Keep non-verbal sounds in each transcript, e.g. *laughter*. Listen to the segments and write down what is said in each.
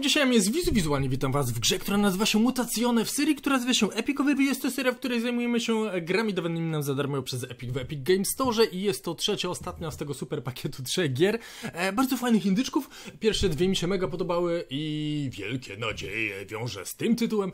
Dzisiaj dzisiejszym jest Wizu Wizualnie, witam was w grze, która nazywa się Mutacjone, w serii, która nazywa się Epic Overview. Jest to seria, w której zajmujemy się e, grami dawanymi nam za darmo przez Epic w Epic Games Store i jest to trzecia, ostatnia z tego super pakietu trzech gier. E, bardzo fajnych indyczków, pierwsze dwie mi się mega podobały i wielkie nadzieje wiąże z tym tytułem.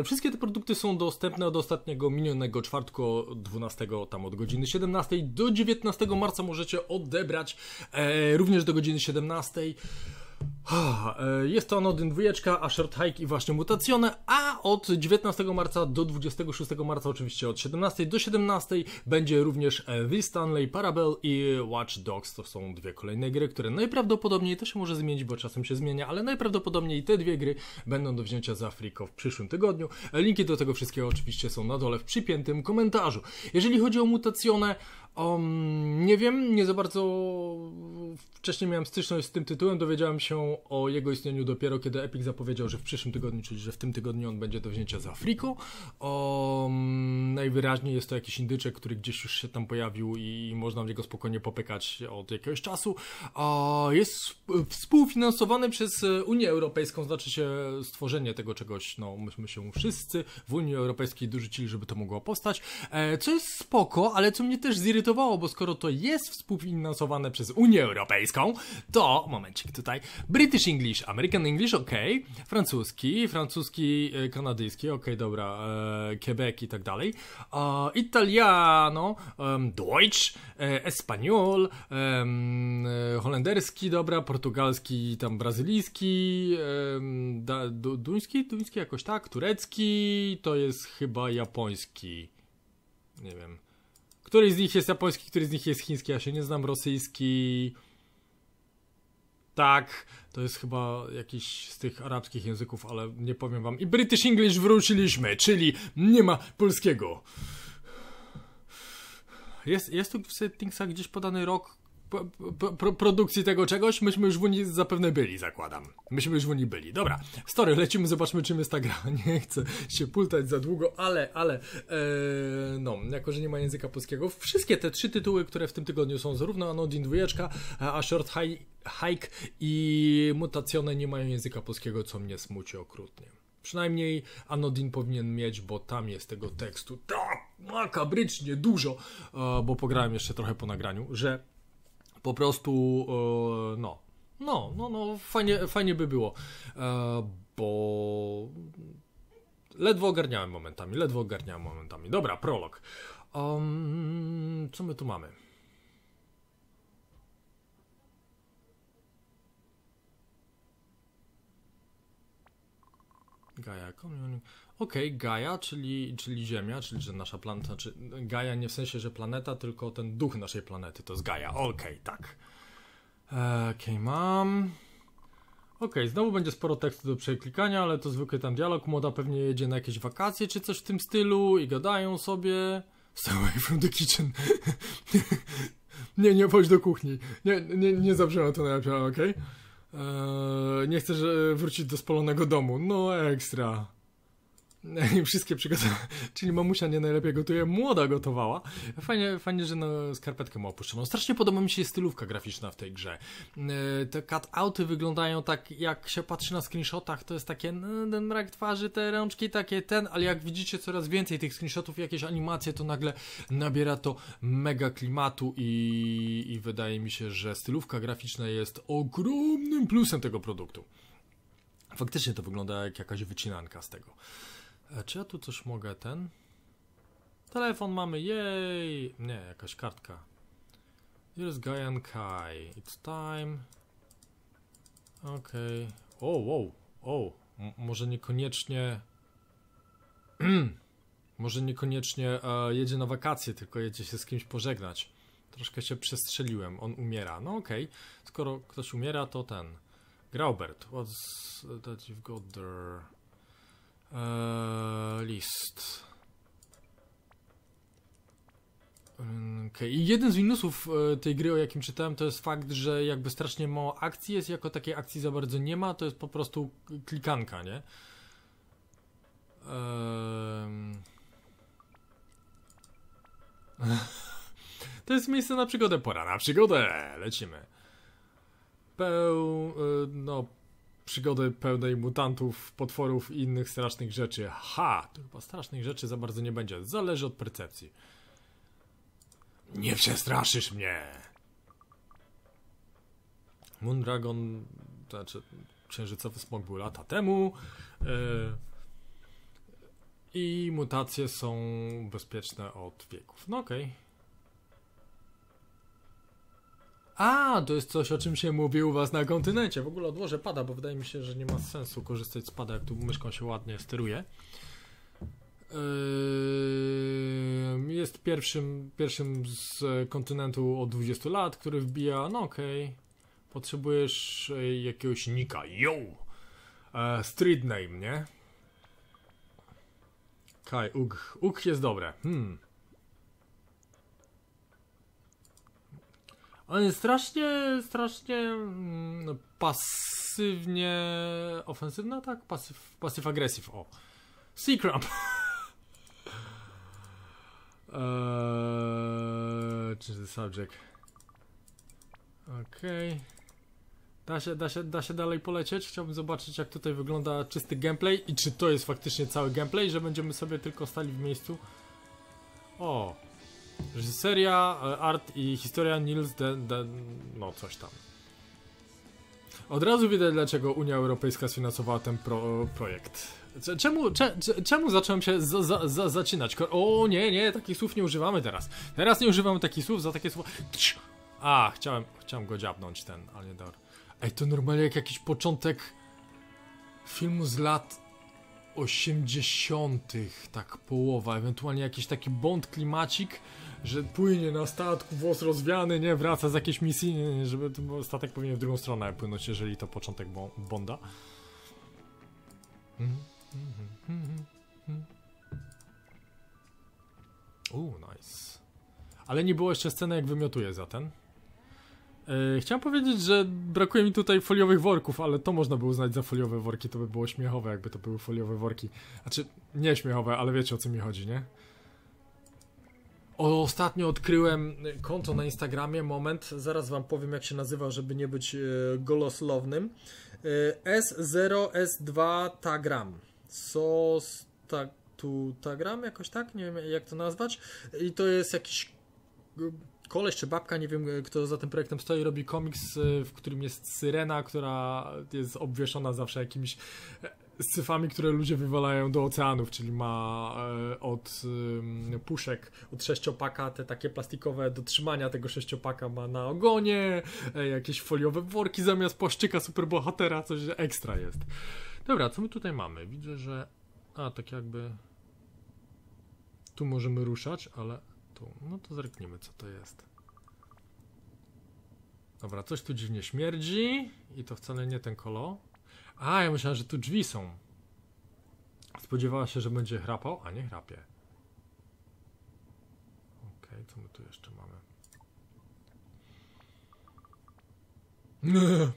E, wszystkie te produkty są dostępne od ostatniego minionego czwartku 12, tam od godziny 17 do 19 marca możecie odebrać, e, również do godziny 17. E, jest to Anodyn 2, a Short Hike i właśnie Mutacjone, a od 19 marca do 26 marca, oczywiście od 17 do 17 będzie również The Stanley, Parable i Watch Dogs. To są dwie kolejne gry, które najprawdopodobniej, to się może zmienić, bo czasem się zmienia, ale najprawdopodobniej te dwie gry będą do wzięcia za Afriko w przyszłym tygodniu. E, linki do tego wszystkiego oczywiście są na dole w przypiętym komentarzu. Jeżeli chodzi o Mutacjone, Um, nie wiem, nie za bardzo wcześniej miałem styczność z tym tytułem. Dowiedziałem się o jego istnieniu dopiero kiedy Epic zapowiedział, że w przyszłym tygodniu, czyli że w tym tygodniu on będzie do wzięcia za Afriko. Um, najwyraźniej jest to jakiś indyczek, który gdzieś już się tam pojawił i można w niego spokojnie popykać od jakiegoś czasu. Um, jest współfinansowany przez Unię Europejską, znaczy się stworzenie tego czegoś, no myśmy się wszyscy w Unii Europejskiej dorzucili, żeby to mogło powstać, e, co jest spoko, ale co mnie też zirytowało, irytowało, bo skoro to jest współfinansowane przez Unię Europejską, to, momencik tutaj, British English, American English, ok, francuski, francuski, e, kanadyjski, ok, dobra, e, Quebec i tak dalej, e, italiano, e, Deutsch, e, espanol, e, holenderski, dobra, portugalski, tam brazylijski, da, du, duński, duński jakoś tak, turecki, to jest chyba japoński, nie wiem. Który z nich jest japoński, który z nich jest chiński? Ja się nie znam. Rosyjski. Tak, to jest chyba jakiś z tych arabskich języków, ale nie powiem wam. I British English wróciliśmy, czyli nie ma polskiego. Jest, jest tu w settingsach gdzieś podany rok, produkcji tego czegoś, myśmy już w Unii zapewne byli, zakładam. Myśmy już w Unii byli. Dobra, story, lecimy, zobaczmy czym jest ta gra. *laughs* Nie chcę się pultać za długo, ale, ale, e, no, jako że nie ma języka polskiego, wszystkie te trzy tytuły, które w tym tygodniu są, zarówno Anodin 2, a Short High, Hike i Mutacjone nie mają języka polskiego, co mnie smuci okrutnie. Przynajmniej Anodin powinien mieć, bo tam jest tego tekstu tak makabrycznie dużo, bo pograłem jeszcze trochę po nagraniu, że po prostu, e, no, no, no, no fajnie, fajnie by było, e, bo ledwo ogarniałem momentami, ledwo ogarniałem momentami. Dobra, prolog. Um, co my tu mamy? Gaja, Okej, okay, Gaia, czyli, czyli Ziemia, czyli że nasza planeta, czy Gaia nie w sensie, że planeta, tylko ten duch naszej planety to jest Gaia. Okej, okay, tak. E, okej, okay, mam. Okej, znowu będzie sporo tekstu do przeklikania, ale to zwykły tam dialog. Młoda pewnie jedzie na jakieś wakacje czy coś w tym stylu i gadają sobie. Stay away from the kitchen. *laughs* nie, nie pójdź do kuchni. Nie, nie, nie zabrzmiało to najlepiej, okej? Okay? Eee, nie chcę wrócić do spalonego domu. No ekstra. *laughs* i wszystkie przygotowania, *laughs* czyli mamusia nie najlepiej gotuje, młoda gotowała. Fajnie, fajnie że no, skarpetkę ma opuszczoną. Strasznie podoba mi się stylówka graficzna w tej grze. Yy, te cut-outy wyglądają tak, jak się patrzy na screenshotach, to jest takie, no, ten mrak twarzy, te rączki, takie ten, ale jak widzicie coraz więcej tych screenshotów, jakieś animacje, to nagle nabiera to mega klimatu i, i wydaje mi się, że stylówka graficzna jest ogromnym plusem tego produktu. Faktycznie to wygląda jak jakaś wycinanka z tego. A czy ja tu coś mogę ten? Telefon mamy, jej! Nie, jakaś kartka. Here's Gaian Kai. It's time. Okej. Okay. O, oh, wow, o. Oh. Może niekoniecznie... *clears throat* może niekoniecznie e, jedzie na wakacje, tylko jedzie się z kimś pożegnać. Troszkę się przestrzeliłem, on umiera. No okej, okay. skoro ktoś umiera, to ten. Graubert, what's that you've got there? Eee, list. Okay. I jeden z minusów e, tej gry, o jakim czytałem, to jest fakt, że jakby strasznie mało akcji jest, jako takiej akcji za bardzo nie ma, to jest po prostu klikanka, nie? Eee... *laughs* to jest miejsce na przygodę, pora na przygodę, lecimy. Peł... E, no, przygody pełnej mutantów, potworów i innych strasznych rzeczy. Ha! Tu chyba strasznych rzeczy za bardzo nie będzie. Zależy od percepcji. Nie przestraszysz mnie! Moondragon, to znaczy księżycowy smog był lata temu. Yy, I mutacje są bezpieczne od wieków. No okej. Okay. A, to jest coś, o czym się mówi u was na kontynencie. W ogóle odłożę pada, bo wydaje mi się, że nie ma sensu korzystać z pada, jak tu myszką się ładnie steruje. Yy, jest pierwszym, pierwszym z kontynentu od 20 lat, który wbija, no okej. Okay. Potrzebujesz e, jakiegoś nika. Yo! E, street name, nie? Kaj, ugh. Ugh jest dobre. Hmm. On jest strasznie, strasznie mm, no, pasywnie ofensywna, no tak? Pasyw, pasyw agresyw, o. Seacramp. *laughs* eee, the subject? Okej. Okay. Da się, da, się, da się dalej polecieć. Chciałbym zobaczyć, jak tutaj wygląda czysty gameplay i czy to jest faktycznie cały gameplay, że będziemy sobie tylko stali w miejscu. O, Reżyseria, e, art i historia Nils De, no coś tam. Od razu widać, dlaczego Unia Europejska sfinansowała ten pro, projekt. Czemu, cze, czemu zacząłem się za, za, za, zacinać? O nie, nie, takich słów nie używamy teraz. Teraz nie używamy takich słów, za takie słowa... A, chciałem, chciałem go dziabnąć ten, ale nie dobra. Ej, to normalnie jak jakiś początek filmu z lat 80., tak połowa, ewentualnie jakiś taki bond klimacik, że płynie na statku, włos rozwiany, nie, wraca z jakiejś misji, nie, nie, żeby bo statek powinien w drugą stronę płynąć, jeżeli to początek bonda. Mm, mhm, mhm, mhm, Uuu, nice. Ale nie było jeszcze sceny, jak wymiotuje za ten. E, chciałem powiedzieć, że brakuje mi tutaj foliowych worków, ale to można by uznać za foliowe worki, to by było śmiechowe, jakby to były foliowe worki. Znaczy, nie śmiechowe, ale wiecie o co mi chodzi, nie? O, ostatnio odkryłem konto na Instagramie, moment, zaraz wam powiem jak się nazywa, żeby nie być e, goloslownym. E, S0S2 Tagram. Co Tak, tu Tagram jakoś tak? Nie wiem jak to nazwać. I to jest jakiś koleś czy babka, nie wiem kto za tym projektem stoi, robi komiks, e, w którym jest syrena, która jest obwieszona zawsze jakimiś e, syfami, które ludzie wywalają do oceanów, czyli ma e, od puszek, od sześciopaka te takie plastikowe do trzymania tego sześciopaka ma na ogonie, jakieś foliowe worki zamiast płaszczyka superbohatera, coś ekstra jest. Dobra, co my tutaj mamy? Widzę, że... A, tak jakby... Tu możemy ruszać, ale tu, no to zerknijmy co to jest. Dobra, coś tu dziwnie śmierdzi i to wcale nie ten kolo. A, ja myślałem, że tu drzwi są. Spodziewała się, że będzie chrapał, a nie chrapie. Okej, okay, co my tu jeszcze mamy? *laughs*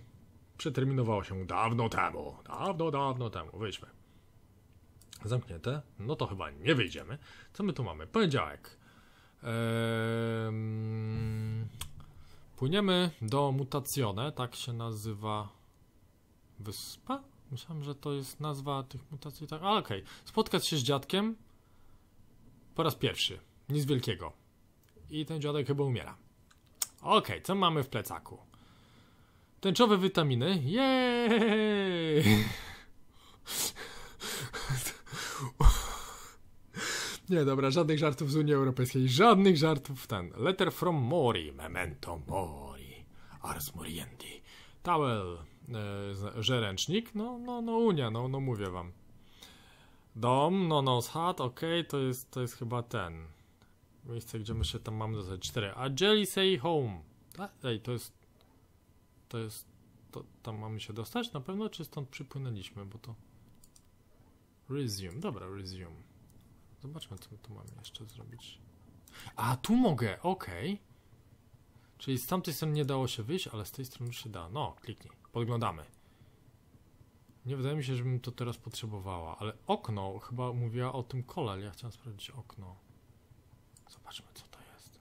Przeterminowało się dawno temu. Dawno, dawno temu. Wyjdźmy. Zamknięte? No to chyba nie wyjdziemy. Co my tu mamy? Poniedziałek. Płyniemy do Mutazione, tak się nazywa wyspa? Myślałem, że to jest nazwa tych mutacji, tak, ale okej. Okay. Spotkać się z dziadkiem po raz pierwszy, nic wielkiego. I ten dziadek chyba umiera. Okej, okay, co mamy w plecaku? Tęczowe witaminy, jeeeej! *laughs* Nie, dobra, żadnych żartów z Unii Europejskiej, żadnych żartów ten. Letter from Mori, memento mori, ars moriendi. Towel, e, że ręcznik, no, no, no Unia, no, no mówię wam. Dom, no no, hat, ok, to, jest, to jest chyba ten. Miejsce, gdzie my się tam mamy dostać. 4. A Jelly say home. ej, to jest... To jest... To, tam mamy się dostać na pewno, czy stąd przypłynęliśmy, bo to... Resume, dobra, resume. Zobaczmy, co tu mam jeszcze zrobić. A, tu mogę, ok. Czyli z tamtej strony nie dało się wyjść, ale z tej strony się da. No, kliknij, podglądamy. Nie wydaje mi się, żebym to teraz potrzebowała, ale okno, chyba mówiła o tym kolel, ja chciałem sprawdzić okno. Zobaczmy, co to jest.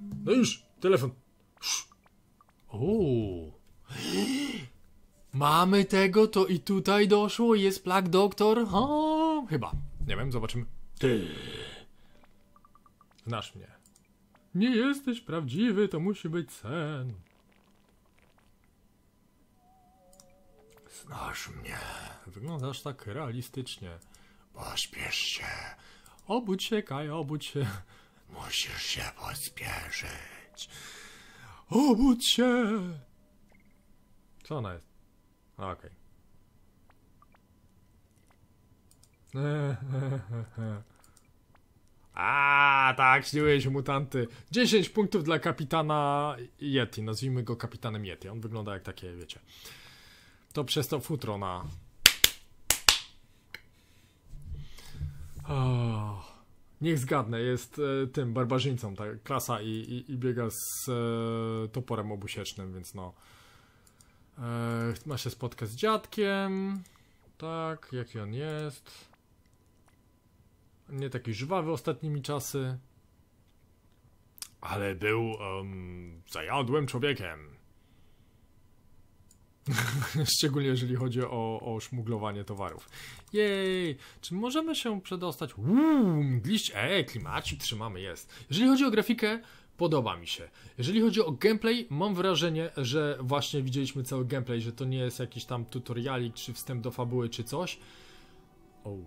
No już, telefon. Uuu. *gasps* Mamy tego, to i tutaj doszło, jest plak doktor. O, chyba. Nie wiem, zobaczymy. Ty. Znasz mnie. Nie jesteś prawdziwy, to musi być sen. Znasz mnie. Wyglądasz tak realistycznie. Pośpiesz się. Obudź się, Kaj, obudź się. Musisz się pospieszyć. Obudź się! Co ona jest? Okej. Okay. Aaa, tak, śniłeś mutanty. 10 punktów dla kapitana Yeti. Nazwijmy go kapitanem Yeti. On wygląda jak takie, wiecie. To przez to futro na. Oh. Niech zgadnę, jest e, tym barbarzyńcą, tak, klasa i, i, i biega z e, toporem obusiecznym, więc no. E, ma się spotkać z dziadkiem. Tak, jaki on jest nie taki żywawy ostatnimi czasy, ale był um, zajadłym człowiekiem. *laughs* Szczególnie jeżeli chodzi o, o szmuglowanie towarów. Jej! Czy możemy się przedostać? Uuu, mgliście. E, klimacik trzymamy, jest. Jeżeli chodzi o grafikę, podoba mi się. Jeżeli chodzi o gameplay, mam wrażenie, że właśnie widzieliśmy cały gameplay, że to nie jest jakiś tam tutorialik, czy wstęp do fabuły, czy coś. O. Okej.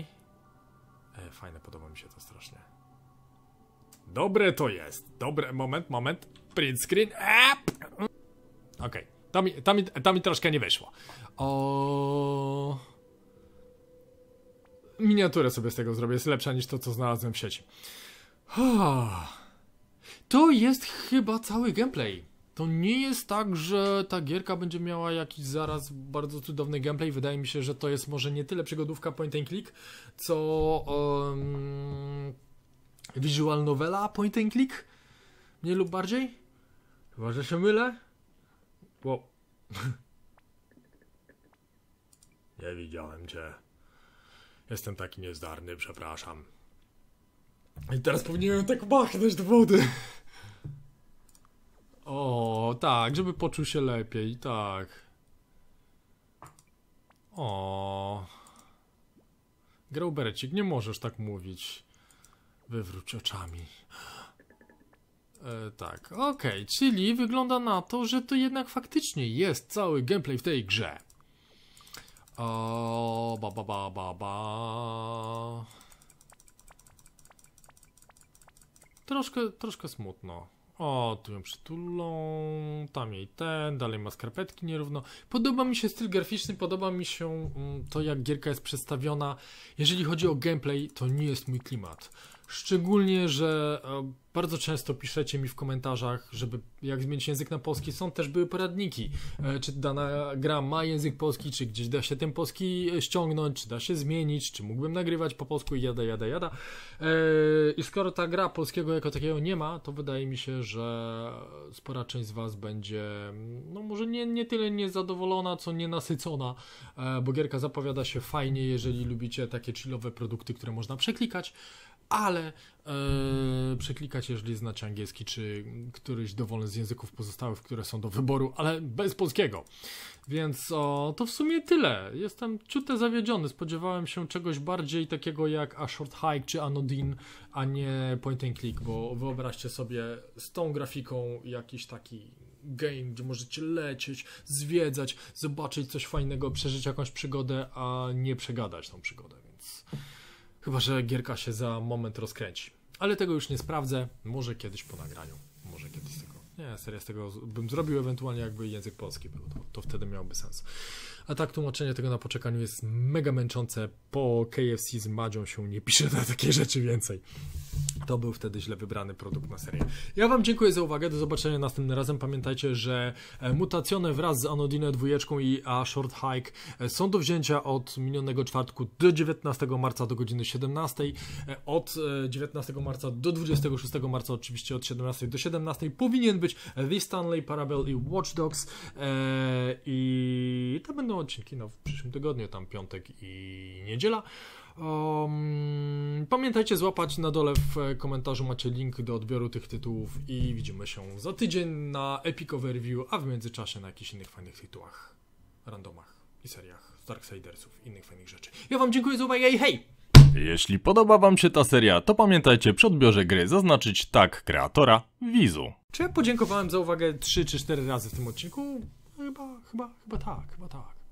Okay. E, fajne, podoba mi się to strasznie. Dobre to jest. Dobre, moment, moment. Print screen. Okej, okay. to, mi, to, mi troszkę nie wyszło. O... Miniaturę sobie z tego zrobię, jest lepsza niż to, co znalazłem w sieci. To jest chyba cały gameplay to nie jest tak, że ta gierka będzie miała jakiś zaraz bardzo cudowny gameplay. Wydaje mi się, że to jest może nie tyle przygodówka point and click, co um, visual novela point and click. nie lub bardziej. Chyba, że się mylę. Wow. *laughs* nie widziałem cię. Jestem taki niezdarny, przepraszam. I teraz powinienem tak machnąć do wody tak, żeby poczuł się lepiej, tak. O. Graubercik, nie możesz tak mówić. Wywróć oczami. E, tak, okej, okay, czyli wygląda na to, że to jednak faktycznie jest cały gameplay w tej grze. O, ba, ba, ba, ba, ba. Troszkę, troszkę smutno. O, tu ją przytulą, tam jej ten, dalej ma skarpetki nierówno. Podoba mi się styl graficzny, podoba mi się mm, to, jak gierka jest przedstawiona. Jeżeli chodzi o gameplay, to nie jest mój klimat. Szczególnie, że e, bardzo często piszecie mi w komentarzach, żeby jak zmienić język na polski, są też były poradniki, e, czy dana gra ma język polski, czy gdzieś da się ten polski ściągnąć, czy da się zmienić, czy mógłbym nagrywać po polsku i jada, jada, jada. E, I skoro ta gra polskiego jako takiego nie ma, to wydaje mi się, że spora część z Was będzie, no może nie, nie tyle niezadowolona, co nienasycona, bo gierka zapowiada się fajnie, jeżeli lubicie takie chillowe produkty, które można przeklikać ale e, przeklikacie, przeklikać, jeżeli znacie angielski, czy któryś dowolny z języków pozostałych, które są do wyboru, ale bez polskiego. Więc o, to w sumie tyle. Jestem ciutę zawiedziony. Spodziewałem się czegoś bardziej takiego jak A Short Hike czy Anodin, a nie Point and Click, bo wyobraźcie sobie z tą grafiką jakiś taki game, gdzie możecie lecieć, zwiedzać, zobaczyć coś fajnego, przeżyć jakąś przygodę, a nie przegadać tą przygodę, więc... Chyba, że gierka się za moment rozkręci. Ale tego już nie sprawdzę. Może kiedyś po nagraniu. Może kiedyś tego. Nie, seria z tego bym zrobił ewentualnie jakby język polski był. To, to wtedy miałby sens. A tak tłumaczenie tego na poczekaniu jest mega męczące. Po KFC z Madzią się nie pisze na takie rzeczy więcej to był wtedy źle wybrany produkt na serię. Ja Wam dziękuję za uwagę, do zobaczenia następnym razem. Pamiętajcie, że e, mutacjone wraz z Anodinę dwójeczką i A Short Hike e, są do wzięcia od minionego czwartku do 19 marca do godziny 17, e, od 19 marca do 26 marca oczywiście od 17 do 17 powinien być The Stanley, Parable i Watch Dogs i to będą odcinki no, w przyszłym tygodniu, tam piątek i niedziela. Um, pamiętajcie złapać na dole w komentarzu, macie link do odbioru tych tytułów i widzimy się za tydzień na Epic Overview, a w międzyczasie na jakichś innych fajnych tytułach, randomach i seriach z i innych fajnych rzeczy. Ja wam dziękuję za uwagę i hej! Jeśli podoba wam się ta seria, to pamiętajcie przy odbiorze gry zaznaczyć tak kreatora, wizu. Czy ja podziękowałem za uwagę 3 czy 4 razy w tym odcinku? Chyba, chyba, chyba tak, chyba tak.